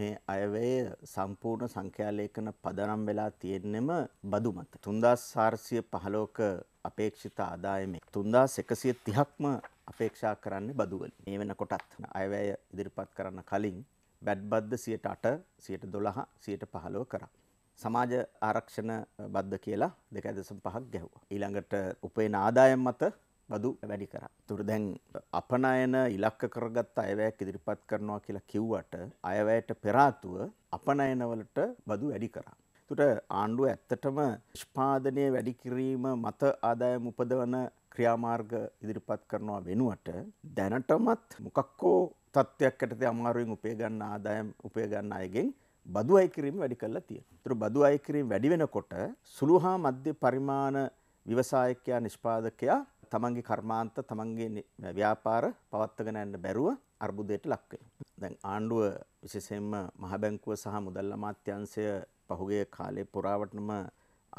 මේ අයවැය සම්පූර්ණ සංඛ්‍යාලේඛන පදනම් වෙලා තියෙන්නෙම බදු මත. 3415ක අපේක්ෂිත ආදායමේ 3130ක්ම අපේක්ෂා කරන්නේ බදු වලින්. මේ වෙනකොටත් අයවැය ඉදිරිපත් කරන්න කලින් බැඩ්බද්ද 108, 112, 115 කරා. සමාජ ආරක්ෂණ බද්ධ කියලා 2.5ක් ගැහුවා. ඊළඟට උපයන ආදායම් මත බදු වැඩි කරා. ඒතර දැන් අපනයන ඉලක්ක කරගත්ත අයවැයක් ඉදිරිපත් කරනවා කියලා කිව්වට අයවැයට පෙර ආතුව අපනයනවලට බදු වැඩි කරා. ඒතර ආණ්ඩුව ඇත්තටම නිෂ්පාදනය වැඩි කිරීම මත ආදායම උපදවන ක්‍රියාමාර්ග ඉදිරිපත් කරනවා වෙනුවට දැනටමත් මොකක්කෝ තත්ත්වයක් යටතේ අමාරුවෙන් උපය ගන්න ආදායම් උපය ගන්න අයගෙන් බදු අය කිරීම වැඩි කරලා තියෙනවා. ඒතර බදු අය කිරීම වැඩි වෙනකොට සුළු හා මධ්‍ය පරිමාණ විවසායකයා නිෂ්පාදකයා තමන්ගේ කර්මාන්ත තමන්ගේ ව්‍යාපාර පවත්වගෙන යන්න බැරුව අර්බුදයට ලක් දැන් ආණ්ඩුව විශේෂයෙන්ම මහ බැංකුව සහ මුදල් අමාත්‍යාංශය පහුගිය කාලේ පුරාවටම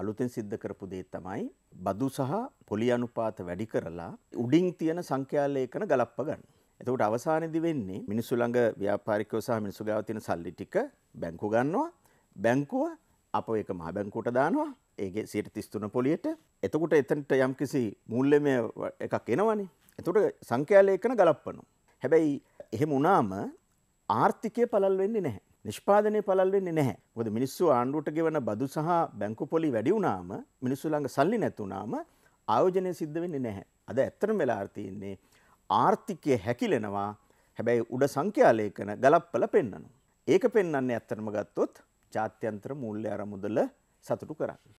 අලුතෙන් සිද්ධ කරපු දේ තමයි බදු සහ පොලි අනුපාත වැඩි කරලා උඩින් තියෙන සංඛ්‍යාලේඛන ගලප්ප ගන්න. එතකොට අවසානයේදී වෙන්නේ මිනිස්සු ළඟ ව්‍යාපාරිකයෝ සහ මිනිස්සු ගාව තියෙන සල්ලි ටික බැංකුව ගන්නවා. බැංකුව අපව එක මහ බැංකුවට දානවා. ඒගේ සිට තිස්තුන පොලියට එතකොට එතනට යම්කිසි මුල්ලමය එකක් එනවනේ එතකොට සංඛ්‍යාලේකන ගලප්පනු. හැබැයි එහෙම වනාම ආර්ථිකය පළල් වෙන්නේ නැහැ නිෂ්පාදනය පළල් වෙන්නේ නැහැ ොද මිනිස්සු ආණ්ඩුවට ගෙවන බදු සහ බැංකු පොලි වැඩි වුනාම මිනිස්සු ළඟ සල්ලි නැතුනාම ආයෝජනය සිද්ධ වෙන්නේ නැහැ අද ඇත්තරම වෙලාර්තියන්නේ ආර්ථිකය හැකිලෙනවා හැබැයි උඩ සංඛ්‍යාලේකන ගලප්පල පෙන්න්නනු. ඒක පෙන්න්නේ ඇත්තරම ගත්තොත් ජාත්‍යන්ත්‍ර මුූල්්‍ය අරමුදල සතුටු කරන්න.